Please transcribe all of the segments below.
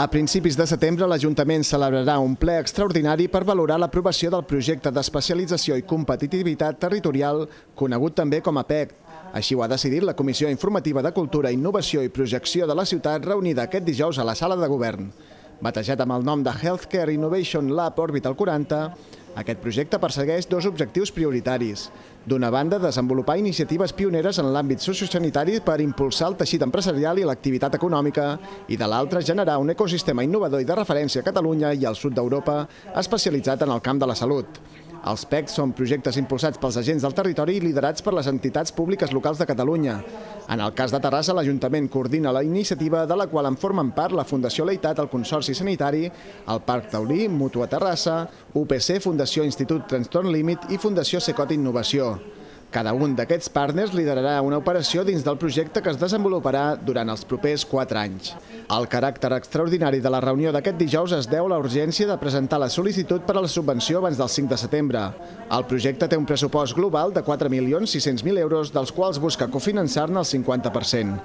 A principis de setembre, l'Ajuntament celebrarà un ple extraordinari per valorar l'aprovació del projecte d'especialització i competitivitat territorial, conegut també com a PEC. Així ho ha decidit la Comissió Informativa de Cultura, Innovació i Projecció de la Ciutat, reunida aquest dijous a la Sala de Govern. Batejat amb el nom de Healthcare Innovation Lab Orbital 40, aquest projecte persegueix dos objectius prioritaris. D'una banda, desenvolupar iniciatives pioneres en l'àmbit sociosanitari per impulsar el teixit empresarial i l'activitat econòmica, i de l'altra, generar un ecosistema innovador i de referència a Catalunya i al sud d'Europa especialitzat en el camp de la salut. Els PECs són projectes impulsats pels agents del territori i liderats per les entitats públiques locals de Catalunya. En el cas de Terrassa, l'Ajuntament coordina la iniciativa de la qual en formen part la Fundació Leitat, el Consorci Sanitari, el Parc Taulí, Mutua Terrassa, UPC, Fundació Institut Transtorn Límit i Fundació Secot Innovació. Cada un d'aquests partners liderarà una operació dins del projecte que es desenvoluparà durant els propers quatre anys. El caràcter extraordinari de la reunió d'aquest dijous es deu a la urgència de presentar la sol·licitud per a la subvenció abans del 5 de setembre. El projecte té un pressupost global de 4.600.000 euros, dels quals busca cofinançar-ne el 50%.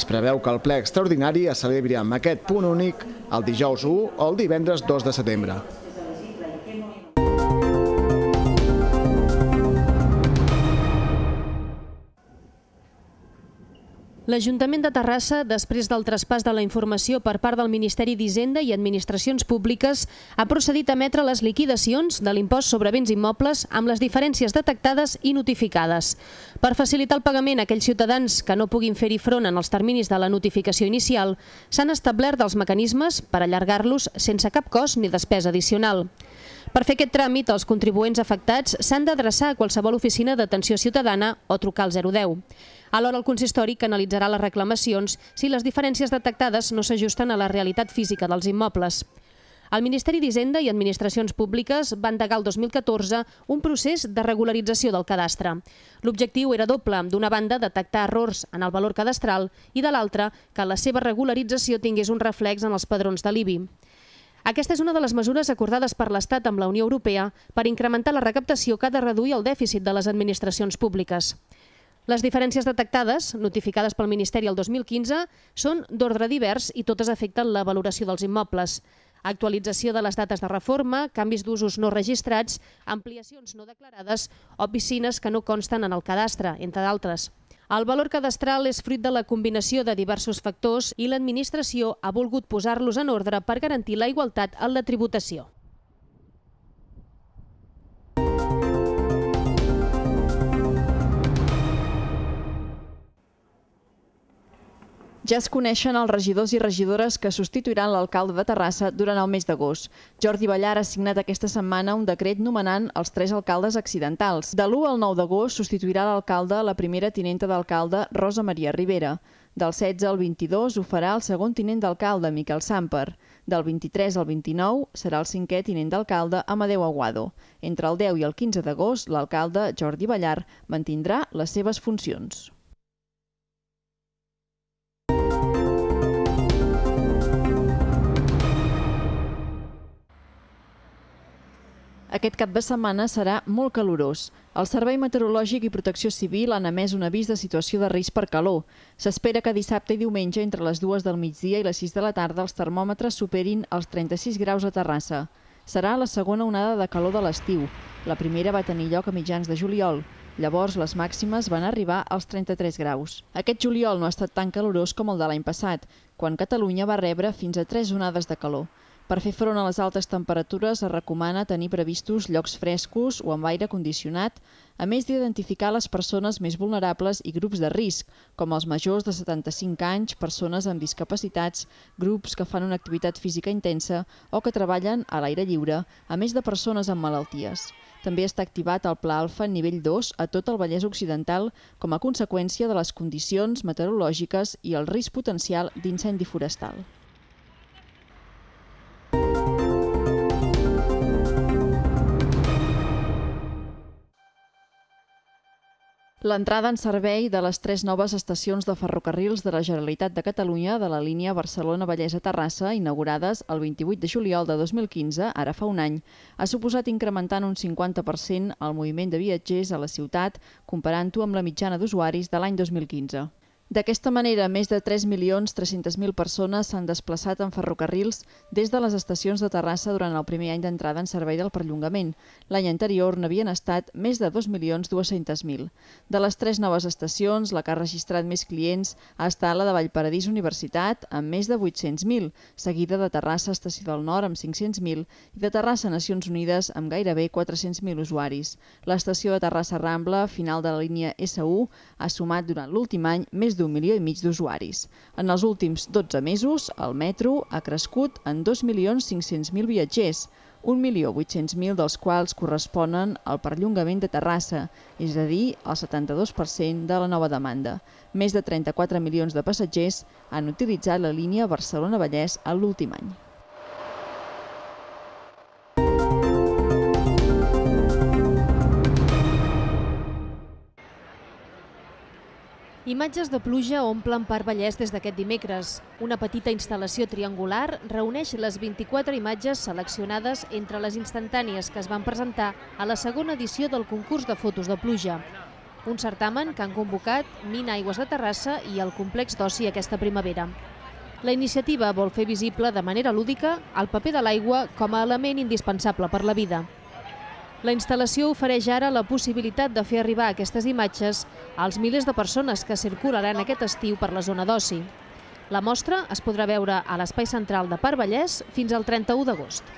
Es preveu que el ple extraordinari es celebri amb aquest punt únic el dijous 1 o el divendres 2 de setembre. L'Ajuntament de Terrassa, després del traspàs de la informació per part del Ministeri d'Hisenda i Administracions Públiques, ha procedit a emetre les liquidacions de l'impost sobre béns immobles amb les diferències detectades i notificades. Per facilitar el pagament a aquells ciutadans que no puguin fer-hi front en els terminis de la notificació inicial, s'han establert els mecanismes per allargar-los sense cap cost ni despesa addicional. Per fer aquest tràmit, els contribuents afectats s'han d'adreçar a qualsevol oficina d'atenció ciutadana o trucar al 010. Alhora, el consistori canalitzarà les reclamacions si les diferències detectades no s'ajusten a la realitat física dels immobles. El Ministeri d'Hisenda i Administracions Públiques va endegar el 2014 un procés de regularització del cadastre. L'objectiu era doble, d'una banda detectar errors en el valor cadastral i de l'altra que la seva regularització tingués un reflex en els padrons de l'IBI. Aquesta és una de les mesures acordades per l'Estat amb la Unió Europea per incrementar la recaptació que ha de reduir el dèficit de les administracions públiques. Les diferències detectades, notificades pel Ministeri el 2015, són d'ordre divers i totes afecten la valoració dels immobles. Actualització de les dates de reforma, canvis d'usos no registrats, ampliacions no declarades o piscines que no consten en el cadastre, entre d'altres. El valor cadastral és fruit de la combinació de diversos factors i l'administració ha volgut posar-los en ordre per garantir la igualtat en la tributació. Ja es coneixen els regidors i regidores que substituiran l'alcalde de Terrassa durant el mes d'agost. Jordi Ballar ha signat aquesta setmana un decret nomenant els tres alcaldes accidentals. De l'1 al 9 d'agost substituirà l'alcalde la primera tinenta d'alcalde, Rosa Maria Rivera. Del 16 al 22 ho farà el segon tinent d'alcalde, Miquel Samper. Del 23 al 29 serà el cinquè tinent d'alcalde, Amadeu Aguado. Entre el 10 i el 15 d'agost, l'alcalde, Jordi Ballar, mantindrà les seves funcions. Aquest cap de setmana serà molt calorós. El Servei Meteorològic i Protecció Civil han emès un avís de situació de risc per calor. S'espera que dissabte i diumenge, entre les 2 del migdia i les 6 de la tarda, els termòmetres superin els 36 graus a Terrassa. Serà la segona onada de calor de l'estiu. La primera va tenir lloc a mitjans de juliol. Llavors, les màximes van arribar als 33 graus. Aquest juliol no ha estat tan calorós com el de l'any passat, quan Catalunya va rebre fins a tres onades de calor. Per fer front a les altes temperatures es recomana tenir previstos llocs frescos o amb aire condicionat, a més d'identificar les persones més vulnerables i grups de risc, com els majors de 75 anys, persones amb discapacitats, grups que fan una activitat física intensa o que treballen a l'aire lliure, a més de persones amb malalties. També està activat el Pla Alfa nivell 2 a tot el Vallès Occidental com a conseqüència de les condicions meteorològiques i el risc potencial d'incendi forestal. l'entrada en servei de les tres noves estacions de ferrocarrils de la Generalitat de Catalunya de la línia Barcelona-Vallès-Terrassa, inaugurades el 28 de juliol de 2015, ara fa un any, ha suposat incrementar un 50% el moviment de viatgers a la ciutat, comparant-ho amb la mitjana d'usuaris de l'any 2015. D'aquesta manera, més de 3.300.000 persones s'han desplaçat en ferrocarrils des de les estacions de Terrassa durant el primer any d'entrada en servei del perllongament. L'any anterior n'havien estat més de 2.200.000. De les tres noves estacions, la que ha registrat més clients ha estat la de Vallparadís Universitat, amb més de 800.000, seguida de Terrassa Estació del Nord, amb 500.000, i de Terrassa Nacions Unides, amb gairebé 400.000 usuaris. L'estació de Terrassa Rambla, final de la línia S1, ha sumat durant l'últim any més d'un milió i mig d'usuaris. En els últims 12 mesos, el metro ha crescut en 2.500.000 viatgers, 1.800.000 dels quals corresponen al perllongament de Terrassa, és a dir, el 72% de la nova demanda. Més de 34 milions de passatgers han utilitzat la línia Barcelona-Vallès l'últim any. Imatges de pluja omplen Parc Vallès des d'aquest dimecres. Una petita instal·lació triangular reuneix les 24 imatges seleccionades entre les instantànies que es van presentar a la segona edició del concurs de fotos de pluja. Un certamen que han convocat Mina Aigües de Terrassa i el complex d'oci aquesta primavera. La iniciativa vol fer visible de manera lúdica el paper de l'aigua com a element indispensable per la vida. La instal·lació ofereix ara la possibilitat de fer arribar aquestes imatges als milers de persones que circularan aquest estiu per la zona d'oci. La mostra es podrà veure a l'Espai Central de Parvellès fins al 31 d'agost.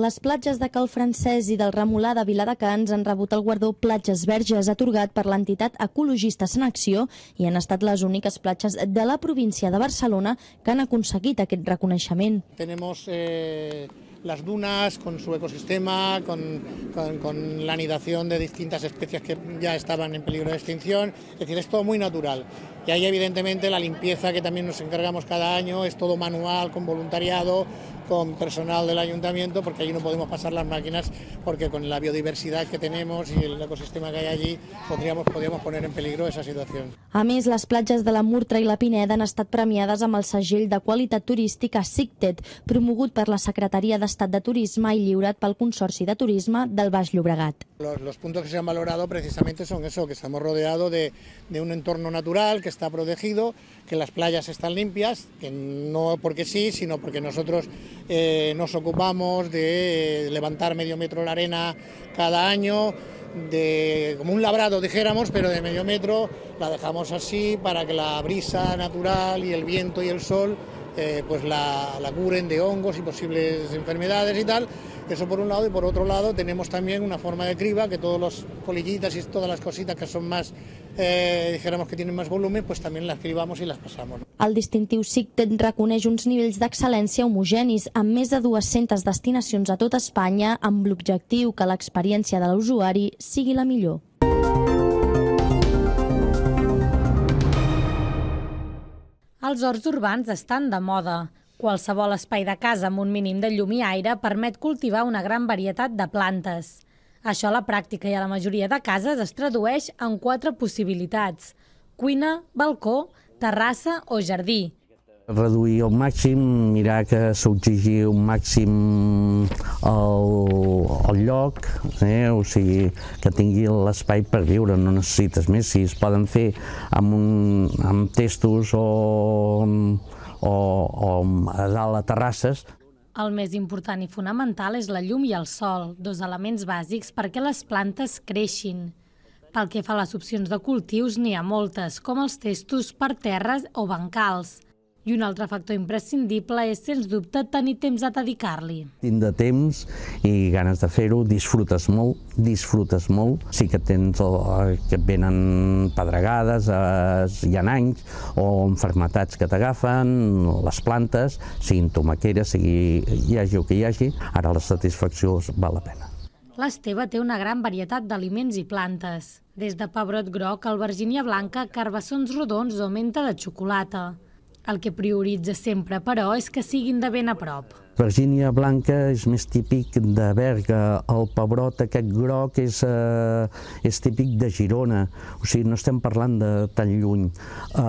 Les platges de Cal Francès i del Remolà de Viladecans han rebut el guardó Platges Verges atorgat per l'entitat Ecologista en Acció i han estat les úniques platges de la província de Barcelona que han aconseguit aquest reconeixement. Tenemos eh, las dunas, con su ecosistema, con, con, la anidación de distintas especies que ya estaban en peligro de extinción. Es decir, es todo muy natural. Y ahí evidentemente la limpieza que también nos encargamos cada año es todo manual, con voluntariado, con personal del ayuntamiento, porque allí no podemos pasar las máquinas, porque con la biodiversidad que tenemos y el ecosistema que hay allí, podríamos, podríamos poner en peligro esa situación. A més, les de la Murtra y la Pineda han estat premiades amb el segell de qualitat turística SICTED, promogut per la Secretaría de ...estat de turisme y lliurat pel Consorci de Turisme del Baix Llobregat. Los, puntos que se han valorado precisamente son eso, que estamos rodeados de, un entorno natural que está protegido, que las playas están limpias, que no porque sí, sino porque nosotros eh, nos ocupamos de levantar medio metro la arena cada año, de, como un labrado, dijéramos, pero de medio metro, la dejamos así para que la brisa natural y el viento y el sol eh, pues la, la, curen de hongos y posibles enfermedades y tal. Eso por un lado y por otro lado tenemos también una forma de criba que todos los colillitas y todas las cositas que son más, eh, dijéramos que tienen más volumen, pues también las cribamos y las pasamos. El distintiu SICTEN reconeix uns nivells d'excel·lència homogenis amb més de 200 destinacions a tot Espanya amb l'objectiu que l'experiència de l'usuari sigui la millor. Els horts urbans estan de moda. Qualsevol espai de casa amb un mínim de llum i aire permet cultivar una gran varietat de plantes. Això a la pràctica i a la majoria de cases es tradueix en quatre possibilitats. Cuina, balcó, terrassa o jardí. Reduir al màxim, mirar que s'exigi un màxim el, el lloc, eh? o sigui, que tingui l'espai per viure, no necessites més. Si es poden fer amb, un, amb testos o, o, o a dalt a terrasses, el més important i fonamental és la llum i el sol, dos elements bàsics perquè les plantes creixin. Pel que fa a les opcions de cultius, n'hi ha moltes, com els testos per terres o bancals. I un altre factor imprescindible és, sens dubte, tenir temps a dedicar-li. de temps i ganes de fer-ho, disfrutes molt, disfrutes molt. Sí que tens el, eh, que et venen pedregades, es, eh, hi ha anys, o enfermetats que t'agafen, les plantes, siguin tomaqueres, sigui, hi hagi el que hi hagi, ara la satisfacció val la pena. L'Esteve té una gran varietat d'aliments i plantes, des de pebrot groc, albergínia blanca, carbassons rodons o menta de xocolata. El que prioritza sempre, però, és que siguin de ben a prop. Virgínia blanca és més típic de Berga, el pebrot aquest groc és, eh, és típic de Girona, o sigui, no estem parlant de tan lluny. Eh,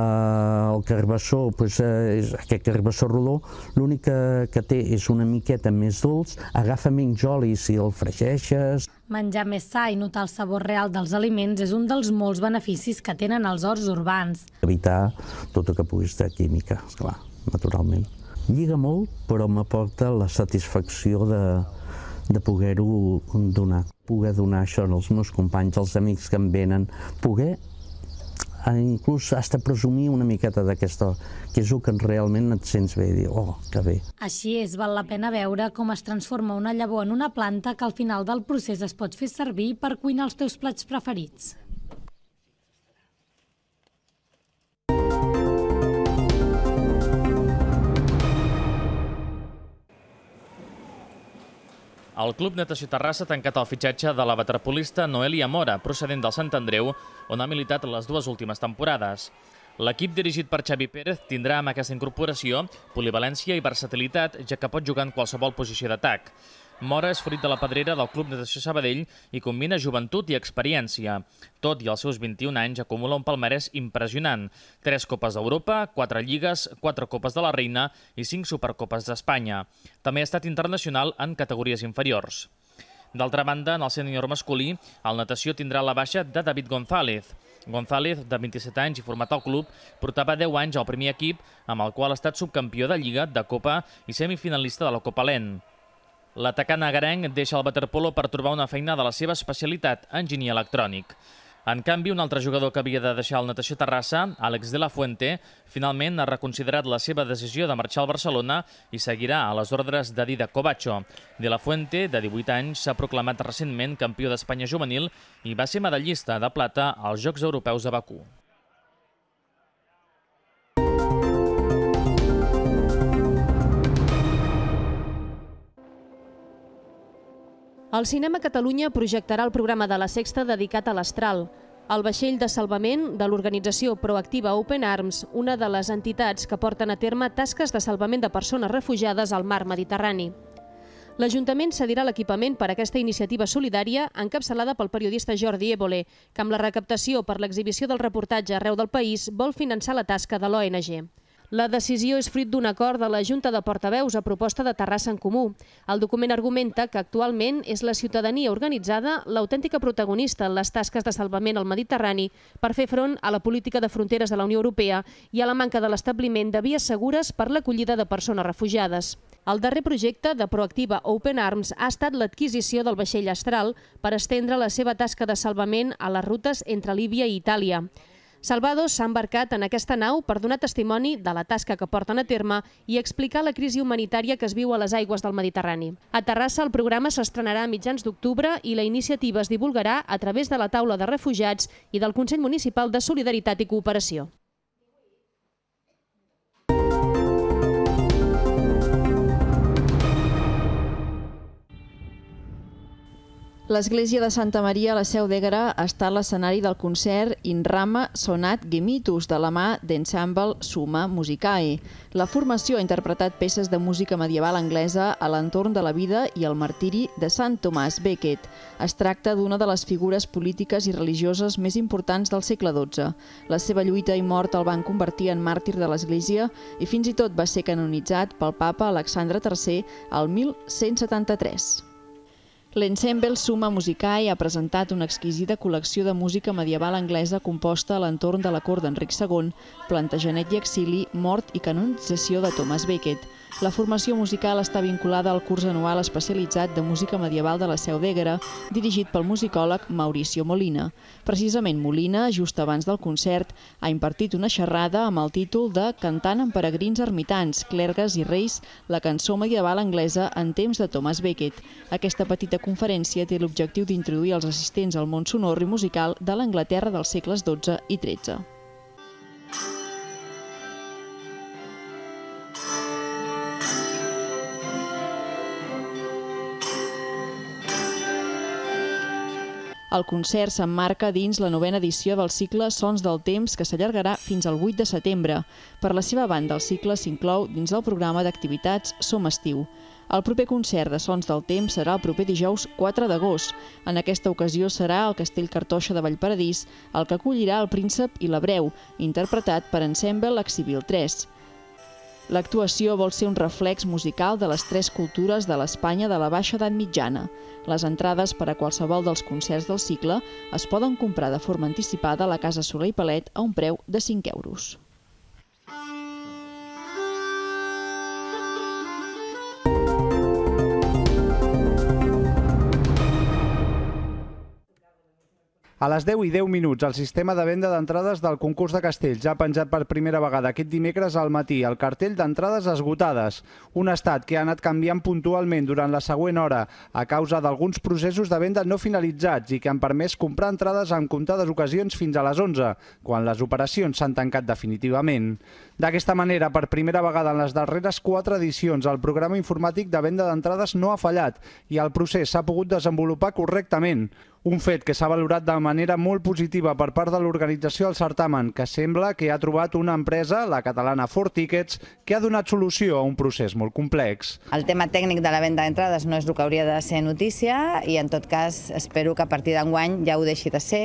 el carbassó, doncs, eh, és aquest carbassó rodó, l'únic que, que té és una miqueta més dolç, agafa menys oli si el fregeixes. Menjar més sa i notar el sabor real dels aliments és un dels molts beneficis que tenen els horts urbans. Evitar tot el que puguis de química, esclar, naturalment. Lliga molt, però m'aporta la satisfacció de, de poder-ho donar, poder donar això als meus companys, als amics que em venen, poder eh, inclús de presumir una miqueta d'aquesta, que és el que realment et sents bé, dir, oh, que bé. Així és, val la pena veure com es transforma una llavor en una planta que al final del procés es pot fer servir per cuinar els teus plats preferits. El Club Natació Terrassa ha tancat el fitxatge de la waterpolista Noelia Mora, procedent del Sant Andreu, on ha militat les dues últimes temporades. L'equip dirigit per Xavi Pérez tindrà amb aquesta incorporació polivalència i versatilitat, ja que pot jugar en qualsevol posició d'atac. Mora és fruit de la pedrera del Club Natació Sabadell i combina joventut i experiència. Tot i els seus 21 anys, acumula un palmarès impressionant. Tres Copes d'Europa, quatre Lligues, quatre Copes de la Reina i cinc Supercopes d'Espanya. També ha estat internacional en categories inferiors. D'altra banda, en el sènior masculí, el natació tindrà la baixa de David González. González, de 27 anys i format al club, portava 10 anys al primer equip, amb el qual ha estat subcampió de Lliga, de Copa i semifinalista de la Copa Lent. L'atacant agarenc deixa el waterpolo per trobar una feina de la seva especialitat, enginyer electrònic. En canvi, un altre jugador que havia de deixar el Natació Terrassa, Àlex de la Fuente, finalment ha reconsiderat la seva decisió de marxar al Barcelona i seguirà a les ordres de Dida Covacho. De la Fuente, de 18 anys, s'ha proclamat recentment campió d'Espanya juvenil i va ser medallista de plata als Jocs Europeus de Bakú. El Cinema Catalunya projectarà el programa de la Sexta dedicat a l'Astral, el vaixell de salvament de l'organització Proactiva Open Arms, una de les entitats que porten a terme tasques de salvament de persones refugiades al mar Mediterrani. L'Ajuntament cedirà l'equipament per a aquesta iniciativa solidària encapçalada pel periodista Jordi Évole, que amb la recaptació per l'exhibició del reportatge arreu del país vol finançar la tasca de l'ONG. La decisió és fruit d'un acord de la Junta de Portaveus a proposta de Terrassa en Comú. El document argumenta que actualment és la ciutadania organitzada l'autèntica protagonista en les tasques de salvament al Mediterrani per fer front a la política de fronteres de la Unió Europea i a la manca de l'establiment de vies segures per l'acollida de persones refugiades. El darrer projecte de Proactiva Open Arms ha estat l'adquisició del vaixell Astral per estendre la seva tasca de salvament a les rutes entre Líbia i Itàlia. Salvador s'ha embarcat en aquesta nau per donar testimoni de la tasca que porten a terme i explicar la crisi humanitària que es viu a les aigües del Mediterrani. A Terrassa el programa s'estrenarà a mitjans d'octubre i la iniciativa es divulgarà a través de la taula de refugiats i del Consell Municipal de Solidaritat i Cooperació. L'església de Santa Maria a la Seu d'Ègara ha estat l'escenari del concert In Rama Sonat Gemitus de la mà d'Ensemble Suma Musicae. La formació ha interpretat peces de música medieval anglesa a l'entorn de la vida i el martiri de Sant Tomàs Becket. Es tracta d'una de les figures polítiques i religioses més importants del segle XII. La seva lluita i mort el van convertir en màrtir de l'Església i fins i tot va ser canonitzat pel papa Alexandre III al 1173. L'Ensemble Suma Musicai ha presentat una exquisida col·lecció de música medieval anglesa composta a l'entorn de la cort d'Enric II, Plantagenet i Exili, Mort i Canonització de Thomas Beckett. La formació musical està vinculada al curs anual especialitzat de música medieval de la Seu d'Ègara, dirigit pel musicòleg Mauricio Molina. Precisament Molina, just abans del concert, ha impartit una xerrada amb el títol de Cantant amb peregrins ermitans, clergues i reis, la cançó medieval anglesa en temps de Thomas Beckett. Aquesta petita conferència té l'objectiu d'introduir els assistents al món sonor i musical de l'Anglaterra dels segles XII i XIII. El concert s'emmarca dins la novena edició del cicle Sons del Temps, que s'allargarà fins al 8 de setembre. Per la seva banda, el cicle s'inclou dins del programa d'activitats Som Estiu. El proper concert de Sons del Temps serà el proper dijous 4 d'agost. En aquesta ocasió serà el Castell Cartoixa de Vallparadís el que acollirà el príncep i l'hebreu, interpretat per Ensemble Exhibil 3. L'actuació vol ser un reflex musical de les tres cultures de l'Espanya de la baixa edat mitjana. Les entrades per a qualsevol dels concerts del cicle es poden comprar de forma anticipada a la Casa Soler i Palet a un preu de 5 euros. A les 10 i 10 minuts, el sistema de venda d'entrades del concurs de castells ha penjat per primera vegada aquest dimecres al matí el cartell d'entrades esgotades, un estat que ha anat canviant puntualment durant la següent hora a causa d'alguns processos de venda no finalitzats i que han permès comprar entrades en comptades ocasions fins a les 11, quan les operacions s'han tancat definitivament. D'aquesta manera, per primera vegada en les darreres quatre edicions, el programa informàtic de venda d'entrades no ha fallat i el procés s'ha pogut desenvolupar correctament. Un fet que s'ha valorat de manera molt positiva per part de l'organització del certamen, que sembla que ha trobat una empresa, la catalana Four Tickets, que ha donat solució a un procés molt complex. El tema tècnic de la venda d'entrades no és el que hauria de ser notícia i, en tot cas, espero que a partir d'enguany ja ho deixi de ser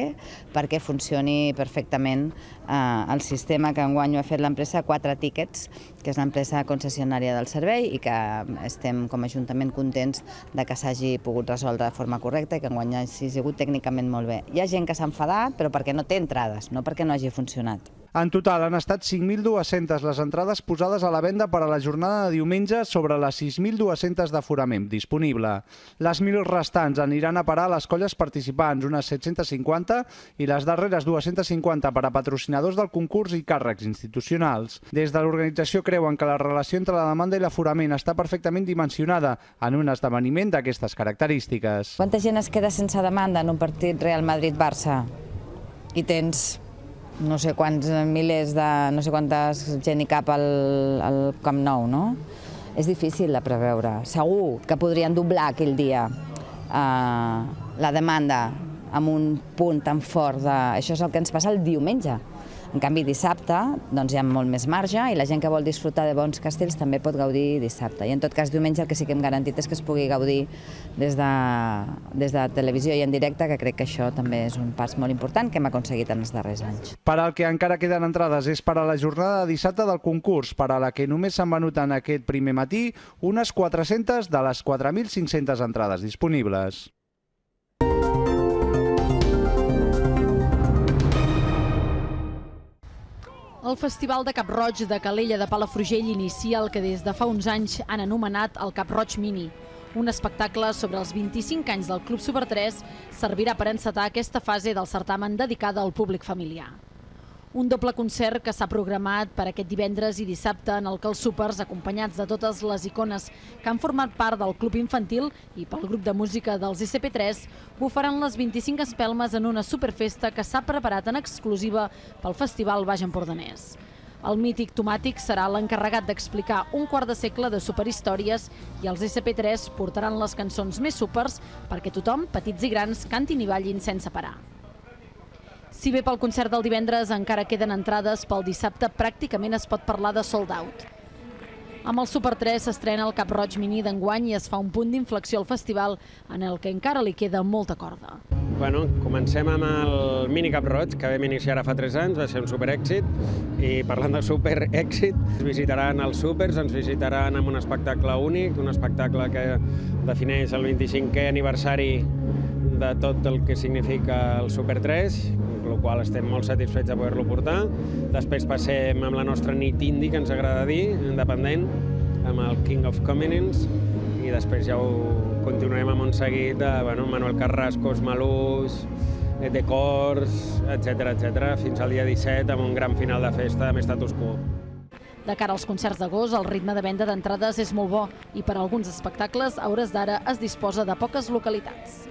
perquè funcioni perfectament Eh, el sistema que enguany ho ha fet l'empresa Quatre Tickets, que és l'empresa concessionària del servei i que estem com a Ajuntament contents de que s'hagi pogut resoldre de forma correcta i que enguany hagi sigut tècnicament molt bé. Hi ha gent que s'ha enfadat, però perquè no té entrades, no perquè no hagi funcionat. En total han estat 5.200 les entrades posades a la venda per a la jornada de diumenge sobre les 6.200 d'aforament disponible. Les 1.000 restants aniran a parar a les colles participants, unes 750, i les darreres 250 per a patrocinadors del concurs i càrrecs institucionals. Des de l'organització creuen que la relació entre la demanda i l'aforament està perfectament dimensionada en un esdeveniment d'aquestes característiques. Quanta gent es queda sense demanda en un partit Real Madrid-Barça? I tens no sé quants milers de... no sé quantes gent hi cap al, al Camp Nou, no? És difícil de preveure. Segur que podrien doblar aquell dia eh, la demanda amb un punt tan fort de... Això és el que ens passa el diumenge. En canvi, dissabte doncs, hi ha molt més marge i la gent que vol disfrutar de bons castells també pot gaudir dissabte. I en tot cas, diumenge el que sí que hem garantit és que es pugui gaudir des de, des de televisió i en directe, que crec que això també és un pas molt important que hem aconseguit en els darrers anys. Per al que encara queden entrades és per a la jornada de dissabte del concurs, per a la que només s'han venut en aquest primer matí unes 400 de les 4.500 entrades disponibles. El Festival de Cap Roig de Calella de Palafrugell inicia el que des de fa uns anys han anomenat el Cap Roig Mini. Un espectacle sobre els 25 anys del Club Super 3 servirà per encetar aquesta fase del certamen dedicada al públic familiar un doble concert que s'ha programat per aquest divendres i dissabte en el que els súpers, acompanyats de totes les icones que han format part del Club Infantil i pel grup de música dels ICP3, bufaran les 25 espelmes en una superfesta que s'ha preparat en exclusiva pel Festival Baix Empordanès. El mític Tomàtic serà l'encarregat d'explicar un quart de segle de superhistòries i els ICP3 portaran les cançons més súpers perquè tothom, petits i grans, cantin i ballin sense parar. Si bé pel concert del divendres encara queden entrades, pel dissabte pràcticament es pot parlar de sold out. Amb el Super 3 s'estrena el Cap Roig Mini d'enguany i es fa un punt d'inflexió al festival en el que encara li queda molta corda. Bueno, comencem amb el Mini Cap Roig, que vam iniciar ara fa 3 anys, va ser un superèxit, i parlant de superèxit, ens visitaran els supers, ens visitaran amb un espectacle únic, un espectacle que defineix el 25è aniversari de tot el que significa el Super 3, amb la qual estem molt satisfets de poder-lo portar. Després passem amb la nostra nit indie, que ens agrada dir, independent, amb el King of Comedians, i després ja ho continuarem amb un seguit de bueno, Manuel Carrascos, Malús, de eh, cors, etc etc, fins al dia 17 amb un gran final de festa amb status quo. De cara als concerts d'agost, el ritme de venda d'entrades és molt bo i per a alguns espectacles, a hores d'ara, es disposa de poques localitats.